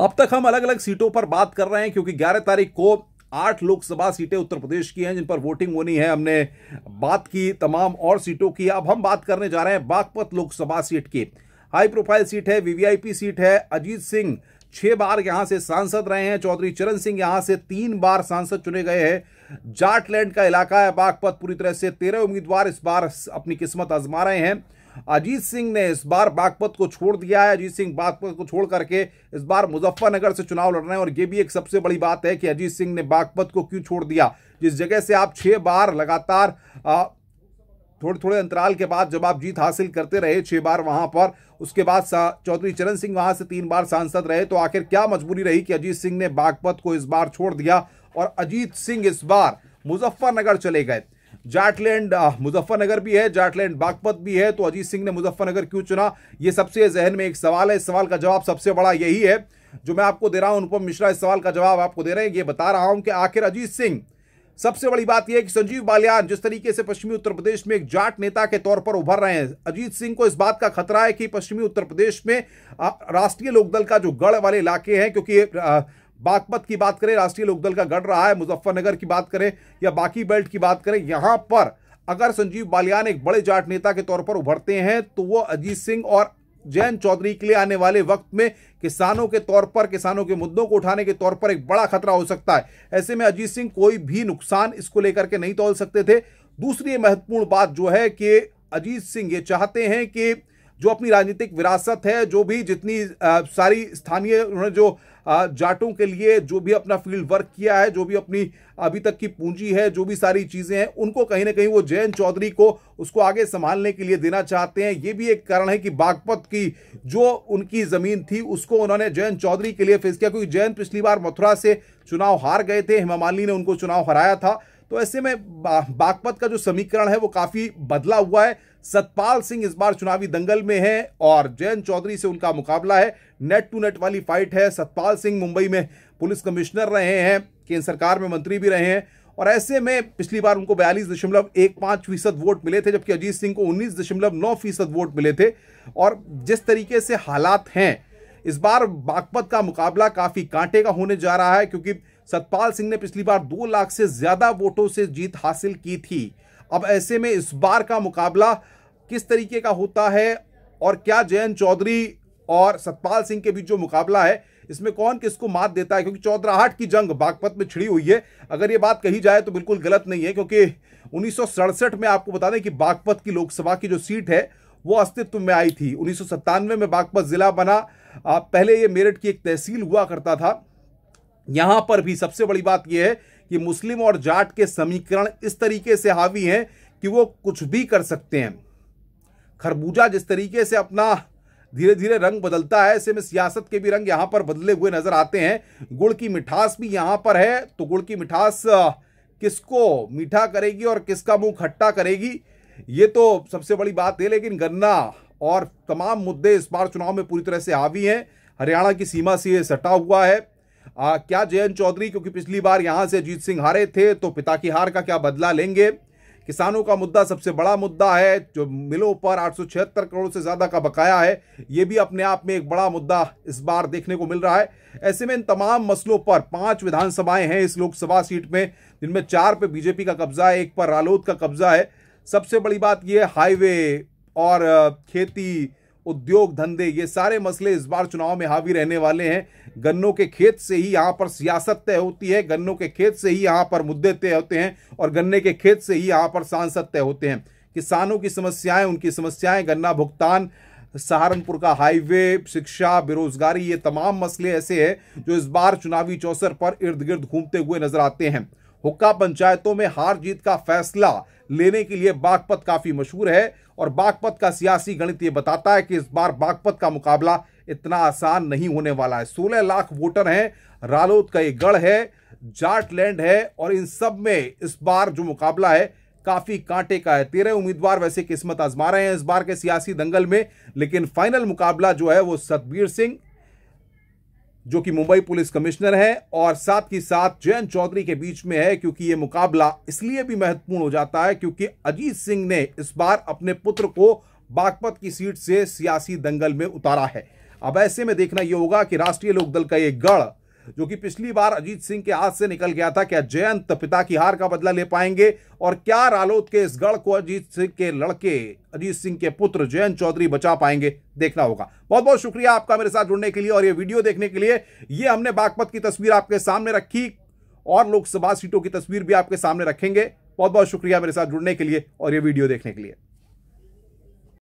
अब तक हम अलग अलग सीटों पर बात कर रहे हैं क्योंकि 11 तारीख को आठ लोकसभा सीटें उत्तर प्रदेश की हैं जिन पर वोटिंग होनी है हमने बात की तमाम और सीटों की अब हम बात करने जा रहे हैं बागपत लोकसभा सीट की हाई प्रोफाइल सीट है वीवीआईपी सीट है अजीत सिंह छह बार यहां से सांसद रहे हैं चौधरी चरण सिंह यहां से तीन बार सांसद चुने गए हैं जाटलैंड का इलाका है बागपत पूरी तरह से तेरह उम्मीदवार इस बार अपनी किस्मत आजमा रहे हैं अजीत सिंह ने इस बार बागपत को छोड़ दिया है अजीत सिंह बागपत को छोड़ करके इस बार मुजफ्फरनगर से चुनाव लड़ रहे हैं और ये भी एक सबसे बड़ी बात है कि अजीत सिंह ने बागपत को क्यों छोड़ दिया जिस जगह से आप छः बार लगातार थोड़े थोड़े अंतराल के बाद जब आप जीत हासिल करते रहे छः बार वहाँ पर उसके बाद चौधरी चरण सिंह वहाँ से तीन बार सांसद रहे तो आखिर क्या मजबूरी रही कि अजीत सिंह ने बागपत को इस बार छोड़ दिया और अजीत सिंह इस बार मुजफ्फरनगर चले गए जाटलैंड मुजफ्फरनगर भी है जाटलैंड बागपत भी है तो अजीत सिंह ने मुजफ्फरनगर क्यों चुना ये सबसे जहन में एक सवाल है इस सवाल का जवाब सबसे बड़ा यही है जो मैं आपको दे रहा हूं अनुपम मिश्रा इस सवाल का जवाब आपको दे रहे हैं ये बता रहा हूं कि आखिर अजीत सिंह सबसे बड़ी बात यह है कि संजीव बालियान जिस तरीके से पश्चिमी उत्तर प्रदेश में एक जाट नेता के तौर पर उभर रहे हैं अजीत सिंह को इस बात का खतरा है कि पश्चिमी उत्तर प्रदेश में राष्ट्रीय लोकदल का जो गढ़ वाले इलाके हैं क्योंकि बागपत की बात करें राष्ट्रीय लोकदल का गढ़ रहा है मुजफ्फरनगर की बात करें या बाकी बेल्ट की बात करें यहां पर अगर संजीव बालियान एक बड़े जाट नेता के तौर पर उभरते हैं तो वो अजीत सिंह और जैन चौधरी के लिए आने वाले वक्त में किसानों के तौर पर किसानों के मुद्दों को उठाने के तौर पर एक बड़ा खतरा हो सकता है ऐसे में अजीत सिंह कोई भी नुकसान इसको लेकर के नहीं तोल सकते थे दूसरी महत्वपूर्ण बात जो है कि अजीत सिंह ये चाहते हैं कि जो अपनी राजनीतिक विरासत है जो भी जितनी आ, सारी स्थानीय उन्होंने जो जाटों के लिए जो भी अपना फील्ड वर्क किया है जो भी अपनी अभी तक की पूंजी है जो भी सारी चीज़ें हैं उनको कहीं ना कहीं वो जैन चौधरी को उसको आगे संभालने के लिए देना चाहते हैं ये भी एक कारण है कि बागपत की जो उनकी ज़मीन थी उसको उन्होंने जैन चौधरी के लिए फेस किया क्योंकि जैन पिछली बार मथुरा से चुनाव हार गए थे हेमा मालिनी ने उनको चुनाव हराया था तो ऐसे में बागपत का जो समीकरण है वो काफ़ी बदला हुआ है सतपाल सिंह इस बार चुनावी दंगल में हैं और जयंत चौधरी से उनका मुकाबला है नेट टू नेट वाली फाइट है सतपाल सिंह मुंबई में पुलिस कमिश्नर रहे हैं केंद्र सरकार में मंत्री भी रहे हैं और ऐसे में पिछली बार उनको बयालीस दशमलव एक पाँच फीसद वोट मिले थे जबकि अजीत सिंह को उन्नीस दशमलव नौ फीसद वोट मिले थे और जिस तरीके से हालात हैं इस बार बागपत का मुकाबला काफ़ी कांटे का होने जा रहा है क्योंकि सतपाल सिंह ने पिछली बार दो लाख से ज़्यादा वोटों से जीत हासिल की थी अब ऐसे में इस बार का मुकाबला किस तरीके का होता है और क्या जयंत चौधरी और सतपाल सिंह के बीच जो मुकाबला है इसमें कौन किसको मात देता है क्योंकि चौधराहट की जंग बागपत में छिड़ी हुई है अगर ये बात कही जाए तो बिल्कुल गलत नहीं है क्योंकि उन्नीस में आपको बता दें कि बागपत की लोकसभा की जो सीट है वो अस्तित्व में आई थी उन्नीस में बागपत जिला बना पहले ये मेरठ की एक तहसील हुआ करता था यहाँ पर भी सबसे बड़ी बात यह है कि मुस्लिम और जाट के समीकरण इस तरीके से हावी हैं कि वो कुछ भी कर सकते हैं खरबूजा जिस तरीके से अपना धीरे धीरे रंग बदलता है ऐसे में सियासत के भी रंग यहाँ पर बदले हुए नजर आते हैं गुड़ की मिठास भी यहाँ पर है तो गुड़ की मिठास किसको मीठा करेगी और किसका मुंह खट्टा करेगी ये तो सबसे बड़ी बात है लेकिन गन्ना और तमाम मुद्दे इस बार चुनाव में पूरी तरह से हावी हैं हरियाणा की सीमा से ये सटा हुआ है आ, क्या जयंत चौधरी क्योंकि पिछली बार यहाँ से अजीत सिंह हारे थे तो पिता की हार का क्या बदला लेंगे किसानों का मुद्दा सबसे बड़ा मुद्दा है जो मिलों पर आठ करोड़ से ज़्यादा का बकाया है ये भी अपने आप में एक बड़ा मुद्दा इस बार देखने को मिल रहा है ऐसे में इन तमाम मसलों पर पांच विधानसभाएं हैं इस लोकसभा सीट में जिनमें चार पे बीजेपी का कब्जा है एक पर रालोद का कब्जा है सबसे बड़ी बात यह हाईवे और खेती उद्योग धंधे ये सारे मसले इस बार चुनाव में हावी रहने वाले हैं गन्नों के खेत से ही यहाँ पर सियासत तय होती है गन्नों के खेत से ही यहाँ पर मुद्दे तय होते हैं और गन्ने के खेत से ही यहाँ पर सांसद तय होते हैं किसानों की समस्याएं उनकी समस्याएं गन्ना भुगतान सहारनपुर का हाईवे शिक्षा बेरोजगारी ये तमाम मसले ऐसे हैं जो इस बार चुनावी चौसर पर इर्द गिर्द घूमते हुए नजर आते हैं हुक्का पंचायतों में हार जीत का फैसला लेने के लिए बागपत काफी मशहूर है और बागपत का सियासी गणित ये बताता है कि इस बार बागपत का मुकाबला इतना आसान नहीं होने वाला है सोलह लाख वोटर हैं रालोद का ये गढ़ है जाटलैंड है और इन सब में इस बार जो मुकाबला है काफी कांटे का है तेरह उम्मीदवार वैसे किस्मत आजमा रहे हैं इस बार के सियासी दंगल में लेकिन फाइनल मुकाबला जो है वो सतबीर सिंह जो कि मुंबई पुलिस कमिश्नर हैं और साथ ही साथ जयंत चौधरी के बीच में है क्योंकि ये मुकाबला इसलिए भी महत्वपूर्ण हो जाता है क्योंकि अजीत सिंह ने इस बार अपने पुत्र को बागपत की सीट से सियासी दंगल में उतारा है अब ऐसे में देखना यह होगा कि राष्ट्रीय लोकदल का ये गढ़ जो कि पिछली बार अजीत सिंह के हाथ से निकल गया था क्या जयंत पिता की हार का बदला ले पाएंगे और क्या रालोद के इस गढ़ को अजीत सिंह के लड़के अजीत सिंह के पुत्र जयंत चौधरी बचा पाएंगे देखना होगा बहुत बहुत शुक्रिया आपका मेरे साथ जुड़ने के लिए और ये वीडियो देखने के लिए ये हमने बागपत की तस्वीर आपके सामने रखी और लोकसभा सीटों की तस्वीर भी आपके सामने रखेंगे बहुत बहुत शुक्रिया मेरे साथ जुड़ने के लिए और ये वीडियो देखने के लिए